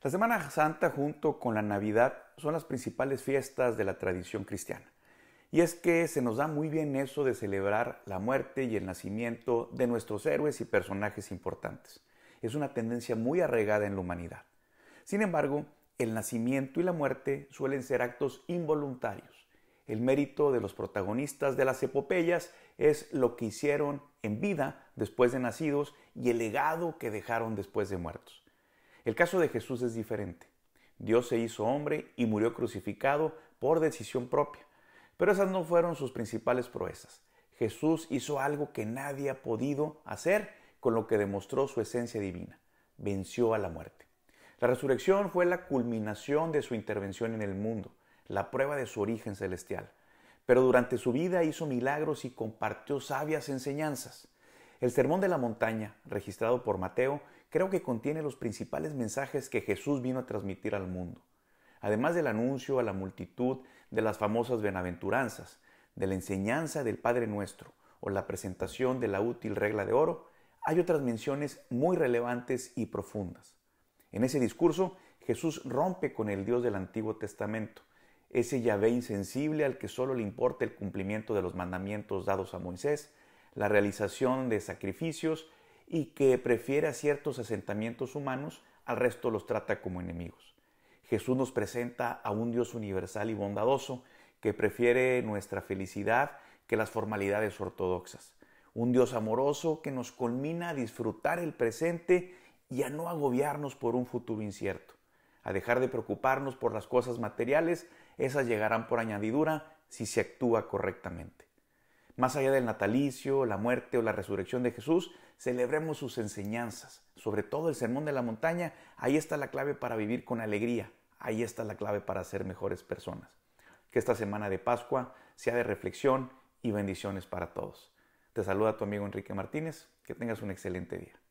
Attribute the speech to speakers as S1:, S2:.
S1: La Semana Santa junto con la Navidad son las principales fiestas de la tradición cristiana. Y es que se nos da muy bien eso de celebrar la muerte y el nacimiento de nuestros héroes y personajes importantes. Es una tendencia muy arraigada en la humanidad. Sin embargo, el nacimiento y la muerte suelen ser actos involuntarios. El mérito de los protagonistas de las epopeyas es lo que hicieron en vida después de nacidos y el legado que dejaron después de muertos. El caso de Jesús es diferente. Dios se hizo hombre y murió crucificado por decisión propia. Pero esas no fueron sus principales proezas. Jesús hizo algo que nadie ha podido hacer con lo que demostró su esencia divina. Venció a la muerte. La resurrección fue la culminación de su intervención en el mundo, la prueba de su origen celestial. Pero durante su vida hizo milagros y compartió sabias enseñanzas. El Sermón de la Montaña, registrado por Mateo, creo que contiene los principales mensajes que Jesús vino a transmitir al mundo, además del anuncio a la multitud de las famosas benaventuranzas, de la enseñanza del Padre Nuestro o la presentación de la útil regla de oro, hay otras menciones muy relevantes y profundas. En ese discurso, Jesús rompe con el Dios del Antiguo Testamento, ese Yahvé insensible al que solo le importa el cumplimiento de los mandamientos dados a Moisés, la realización de sacrificios y que prefiere a ciertos asentamientos humanos, al resto los trata como enemigos. Jesús nos presenta a un Dios universal y bondadoso que prefiere nuestra felicidad que las formalidades ortodoxas. Un Dios amoroso que nos culmina a disfrutar el presente y a no agobiarnos por un futuro incierto. A dejar de preocuparnos por las cosas materiales, esas llegarán por añadidura si se actúa correctamente. Más allá del natalicio, la muerte o la resurrección de Jesús, celebremos sus enseñanzas, sobre todo el Sermón de la Montaña. Ahí está la clave para vivir con alegría, ahí está la clave para ser mejores personas. Que esta semana de Pascua sea de reflexión y bendiciones para todos. Te saluda tu amigo Enrique Martínez, que tengas un excelente día.